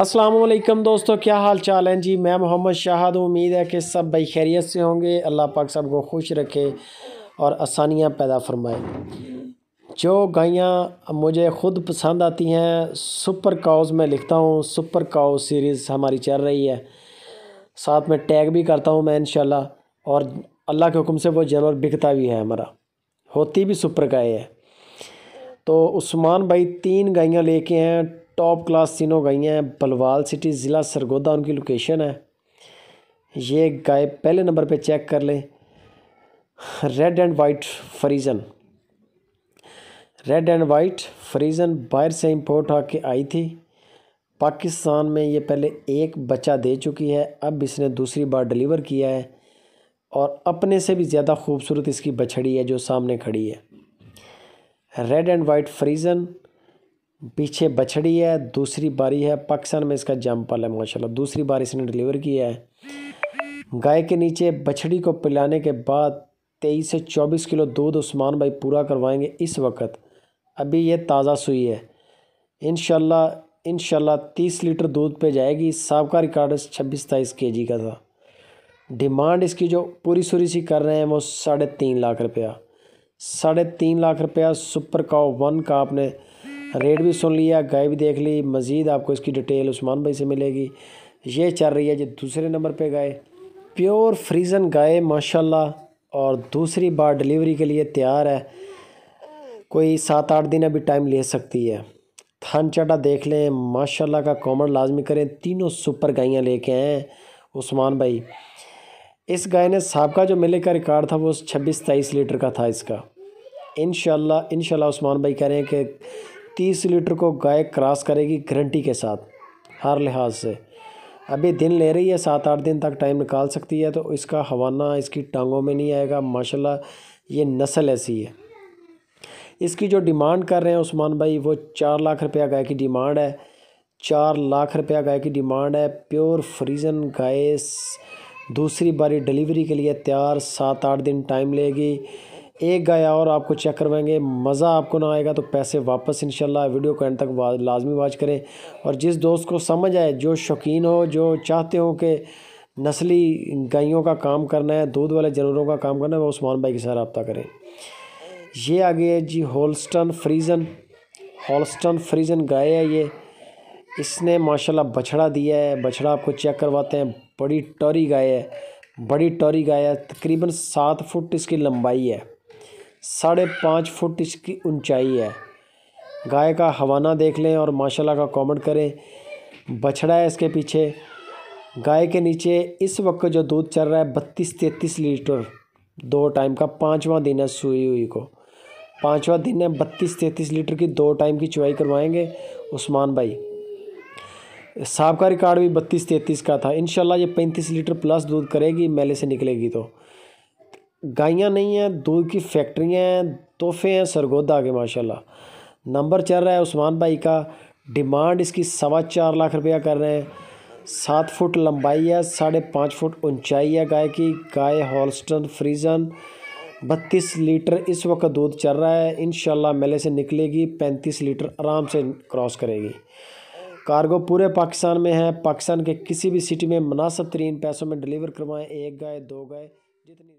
असलम दोस्तों क्या हाल चाल हैं जी मैं मोहम्मद शाहद उम्मीद है कि सब भाई खैरियत से होंगे अल्लाह पाक सब को खुश रखे और आसानियाँ पैदा फरमाए जो गायें मुझे ख़ुद पसंद आती हैं सुपर काउज़ मैं लिखता हूँ सुपर काउ सीरीज़ हमारी चल रही है साथ में टैग भी करता हूँ मैं इन और अल्लाह के हुक्म से वो जानवर बिकता भी है हमारा होती भी सुपर गाय है तो उस्मान भाई तीन गायें लेके हैं टॉप क्लास सीन हो गई हैं बलवाल सिटी ज़िला सरगोदा उनकी लोकेशन है ये गाय पहले नंबर पे चेक कर लें red and white frozen red and white frozen बाहर से इंपोर्ट आके आई थी पाकिस्तान में ये पहले एक बच्चा दे चुकी है अब इसने दूसरी बार डिलीवर किया है और अपने से भी ज़्यादा खूबसूरत इसकी बछड़ी है जो सामने खड़ी है रेड एंड वाइट फ्रीज़न पीछे बछड़ी है दूसरी बारी है पाकिस्तान में इसका जम्पल है माशाल्लाह दूसरी बार इसने डिलीवर किया है गाय के नीचे बछड़ी को पिलाने के बाद तेईस से चौबीस किलो दूध उस्मान भाई पूरा करवाएंगे इस वक्त अभी ये ताज़ा सुई है इन इन तीस लीटर दूध पे जाएगी सबका रिकॉर्ड छब्बीस तेईस के जी का था डिमांड इसकी जो पूरी सूरी सी कर रहे हैं वो साढ़े तीन लाख रुपया साढ़े तीन लाख रुपया सुपर काओ वन का आपने रेट भी सुन लिया गाय भी देख ली मज़ीद आपको इसकी डिटेल उस्मान भाई से मिलेगी ये चल रही है जी दूसरे नंबर पे गाय प्योर फ्रीज़न गाय माशाल्लाह और दूसरी बार डिलीवरी के लिए तैयार है कोई सात आठ दिन अभी टाइम ले सकती है थान चाटा देख लें माशाल्लाह का कॉमन लाजमी करें तीनों सुपर गायें लेके आए उस्मान भाई इस गाय ने सबका जो मेले का रिकॉर्ड था वो छब्बीस तेईस लीटर का था इसका इन शाला इन उस्मान भाई कह रहे हैं कि तीस लीटर को गाय क्रॉस करेगी गारंटी के साथ हर लिहाज से अभी दिन ले रही है सात आठ दिन तक टाइम निकाल सकती है तो इसका हवाना इसकी टांगों में नहीं आएगा माशाल्लाह ये नस्ल ऐसी है इसकी जो डिमांड कर रहे हैं उस्मान भाई वो चार लाख रुपया गाय की डिमांड है चार लाख रुपया गाय की डिमांड है प्योर फ्रीजन गाय दूसरी बारी डिलीवरी के लिए तैयार सात आठ दिन टाइम लेगी एक गाया और आपको चेक करवाएंगे मज़ा आपको ना आएगा तो पैसे वापस इन वीडियो को एंड तक लाजमी वाच करें और जिस दोस्त को समझ आए जो शौकीन हो जो चाहते हो कि नस्ली गायों का काम करना है दूध वाले जानवरों का काम करना है वो उस्मान भाई के साथ रबता करें ये आ गई है जी होल्स्टन फ्रीजन होल्स्टन फ्रीजन गाय है ये इसने माशाल्लाह बछड़ा दिया है बछड़ा आपको चेक करवाते हैं बड़ी टोरी गाय है बड़ी टोरी गाय है तकरीबन सात फुट इसकी लंबाई है साढ़े पाँच फुट इसकी ऊंचाई है गाय का हवाना देख लें और माशाल्लाह का कमेंट करें बछड़ा है इसके पीछे गाय के नीचे इस वक्त जो दूध चल रहा है बत्तीस तैंतीस लीटर दो टाइम का पाँचवा दिन है सुई हुई को पाँचवा दिन है बत्तीस तैंतीस लीटर की दो टाइम की चुवाई करवाएंगे उस्मान भाई साहब का रिकॉर्ड भी बत्तीस तैंतीस का था इन ये पैंतीस लीटर प्लस दूध करेगी मेले से निकलेगी तो गायें नहीं हैं दूध की फैक्ट्रियाँ हैं तोहफे हैं सरगोदा के माशाला नंबर चल रहा है उस्मान भाई का डिमांड इसकी सवा चार लाख रुपया कर रहे हैं सात फुट लंबाई है साढ़े पाँच फुट ऊंचाई है गाय की गाय हॉलस्टन फ्रीजन बत्तीस लीटर इस वक्त दूध चल रहा है इन मेले से निकलेगी पैंतीस लीटर आराम से क्रॉस करेगी कार्गो पूरे पाकिस्तान में है पाकिस्तान के किसी भी सिटी में मुनासब तरीन पैसों में डिलीवर करवाएं एक गाय दो गाय जितनी